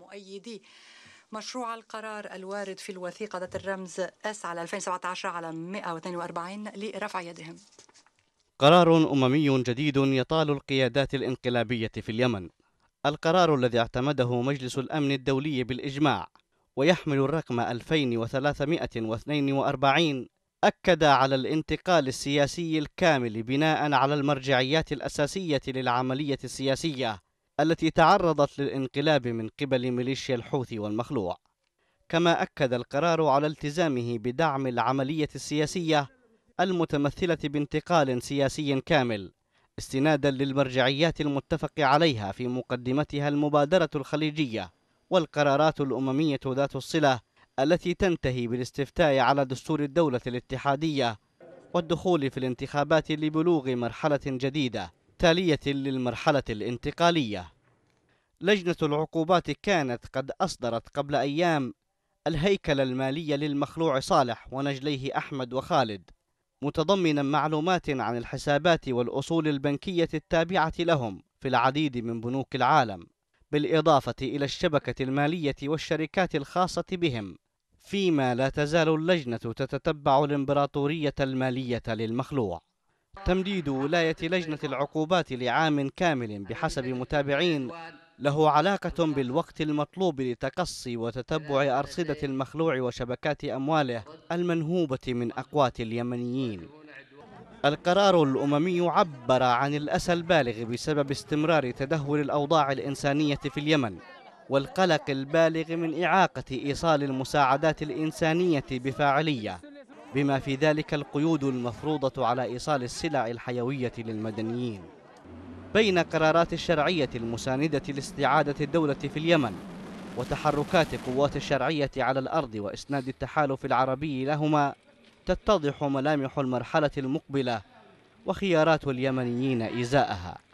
مؤيدي مشروع القرار الوارد في الوثيقة ذات الرمز S على 2017 على 142 لرفع يدهم قرار أممي جديد يطال القيادات الانقلابية في اليمن القرار الذي اعتمده مجلس الأمن الدولي بالإجماع ويحمل الرقم 2342 أكد على الانتقال السياسي الكامل بناء على المرجعيات الأساسية للعملية السياسية التي تعرضت للانقلاب من قبل ميليشيا الحوثي والمخلوع كما أكد القرار على التزامه بدعم العملية السياسية المتمثلة بانتقال سياسي كامل استنادا للمرجعيات المتفق عليها في مقدمتها المبادرة الخليجية والقرارات الأممية ذات الصلة التي تنتهي بالاستفتاء على دستور الدولة الاتحادية والدخول في الانتخابات لبلوغ مرحلة جديدة تالية للمرحلة الانتقالية لجنة العقوبات كانت قد أصدرت قبل أيام الهيكل المالي للمخلوع صالح ونجليه أحمد وخالد متضمنا معلومات عن الحسابات والأصول البنكية التابعة لهم في العديد من بنوك العالم بالإضافة إلى الشبكة المالية والشركات الخاصة بهم فيما لا تزال اللجنة تتتبع الإمبراطورية المالية للمخلوع تمديد ولاية لجنة العقوبات لعام كامل بحسب متابعين له علاقة بالوقت المطلوب لتقصي وتتبع أرصدة المخلوع وشبكات أمواله المنهوبة من أقوات اليمنيين القرار الأممي عبر عن الأسى البالغ بسبب استمرار تدهور الأوضاع الإنسانية في اليمن والقلق البالغ من إعاقة إيصال المساعدات الإنسانية بفاعلية بما في ذلك القيود المفروضة على إيصال السلع الحيوية للمدنيين بين قرارات الشرعية المساندة لاستعادة الدولة في اليمن وتحركات قوات الشرعية على الأرض وإسناد التحالف العربي لهما تتضح ملامح المرحلة المقبلة وخيارات اليمنيين إزاءها